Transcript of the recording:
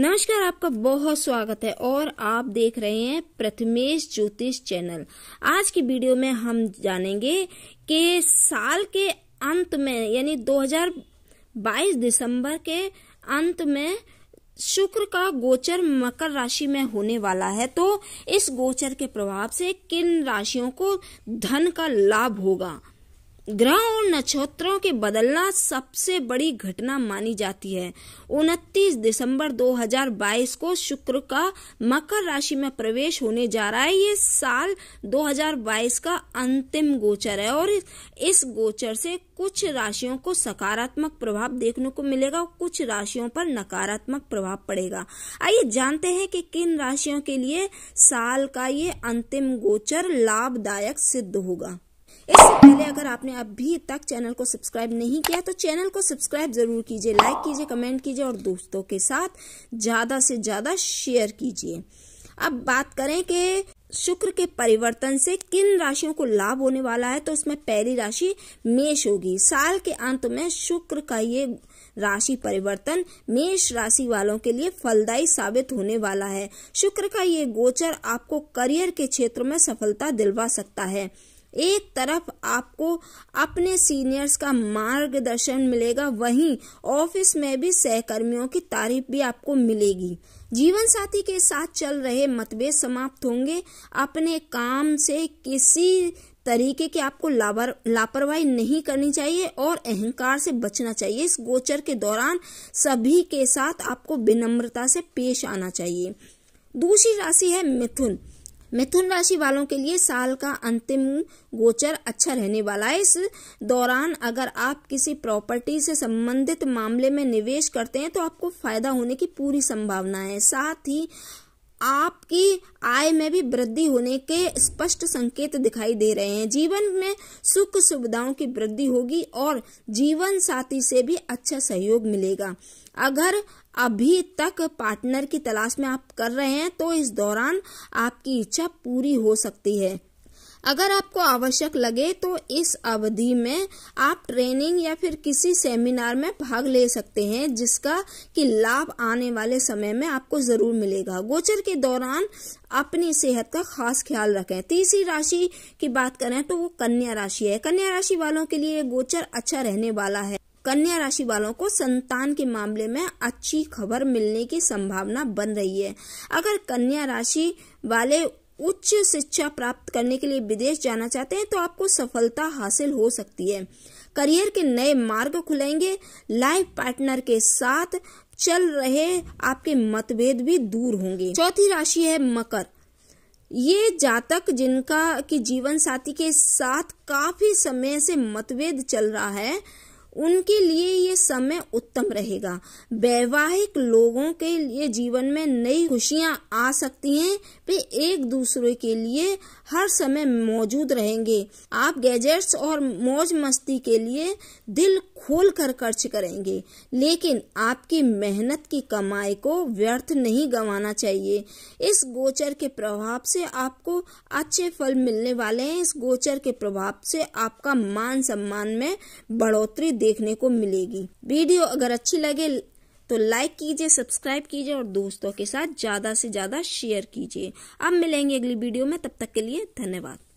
नमस्कार आपका बहुत स्वागत है और आप देख रहे हैं प्रथमेश ज्योतिष चैनल आज की वीडियो में हम जानेंगे कि साल के अंत में यानी 2022 दिसंबर के अंत में शुक्र का गोचर मकर राशि में होने वाला है तो इस गोचर के प्रभाव से किन राशियों को धन का लाभ होगा ग्रह और नक्षत्रों के बदलना सबसे बड़ी घटना मानी जाती है 29 दिसंबर 2022 को शुक्र का मकर राशि में प्रवेश होने जा रहा है ये साल 2022 का अंतिम गोचर है और इस गोचर से कुछ राशियों को सकारात्मक प्रभाव देखने को मिलेगा और कुछ राशियों पर नकारात्मक प्रभाव पड़ेगा आइए जानते हैं कि किन राशियों के लिए साल का ये अंतिम गोचर लाभदायक सिद्ध होगा इससे पहले अगर आपने अभी तक चैनल को सब्सक्राइब नहीं किया तो चैनल को सब्सक्राइब जरूर कीजिए लाइक कीजिए कमेंट कीजिए और दोस्तों के साथ ज़्यादा से ज़्यादा शेयर कीजिए अब बात करें कि शुक्र के परिवर्तन से किन राशियों को लाभ होने वाला है तो उसमें पहली राशि मेष होगी साल के अंत में शुक्र का ये राशि परिवर्तन मेष राशि वालों के लिए फलदायी साबित होने वाला है शुक्र का ये गोचर आपको करियर के क्षेत्र में सफलता दिलवा सकता है एक तरफ आपको अपने सीनियर्स का मार्गदर्शन मिलेगा वहीं ऑफिस में भी सहकर्मियों की तारीफ भी आपको मिलेगी जीवन साथी के साथ चल रहे मतभेद समाप्त होंगे अपने काम से किसी तरीके की आपको लापरवाही नहीं करनी चाहिए और अहंकार से बचना चाहिए इस गोचर के दौरान सभी के साथ आपको विनम्रता से पेश आना चाहिए दूसरी राशि है मिथुन मिथुन राशि वालों के लिए साल का अंतिम गोचर अच्छा रहने वाला है इस दौरान अगर आप किसी प्रॉपर्टी से संबंधित मामले में निवेश करते हैं तो आपको फायदा होने की पूरी संभावना है साथ ही आपकी आय में भी वृद्धि होने के स्पष्ट संकेत दिखाई दे रहे हैं जीवन में सुख सुविधाओं की वृद्धि होगी और जीवन साथी से भी अच्छा सहयोग मिलेगा अगर अभी तक पार्टनर की तलाश में आप कर रहे हैं तो इस दौरान आपकी इच्छा पूरी हो सकती है अगर आपको आवश्यक लगे तो इस अवधि में आप ट्रेनिंग या फिर किसी सेमिनार में भाग ले सकते हैं जिसका कि लाभ आने वाले समय में आपको जरूर मिलेगा गोचर के दौरान अपनी सेहत का खास ख्याल रखें तीसरी राशि की बात करें तो वो कन्या राशि है कन्या राशि वालों के लिए गोचर अच्छा रहने वाला है कन्या राशि वालों को संतान के मामले में अच्छी खबर मिलने की संभावना बन रही है अगर कन्या राशि वाले उच्च शिक्षा प्राप्त करने के लिए विदेश जाना चाहते हैं तो आपको सफलता हासिल हो सकती है करियर के नए मार्ग खुलेंगे लाइफ पार्टनर के साथ चल रहे आपके मतभेद भी दूर होंगे चौथी राशि है मकर ये जातक जिनका की जीवन साथी के साथ काफी समय से मतभेद चल रहा है उनके लिए ये समय उत्तम रहेगा वैवाहिक लोगों के लिए जीवन में नई खुशियां आ सकती हैं वे एक दूसरे के लिए हर समय मौजूद रहेंगे आप गैजेट्स और मौज मस्ती के लिए दिल खोल कर खर्च करेंगे लेकिन आपकी मेहनत की कमाई को व्यर्थ नहीं गंवाना चाहिए इस गोचर के प्रभाव से आपको अच्छे फल मिलने वाले हैं इस गोचर के प्रभाव से आपका मान सम्मान में बढ़ोतरी देखने को मिलेगी वीडियो अगर अच्छी लगे तो लाइक कीजिए सब्सक्राइब कीजिए और दोस्तों के साथ ज्यादा से ज्यादा शेयर कीजिए अब मिलेंगे अगली वीडियो में तब तक के लिए धन्यवाद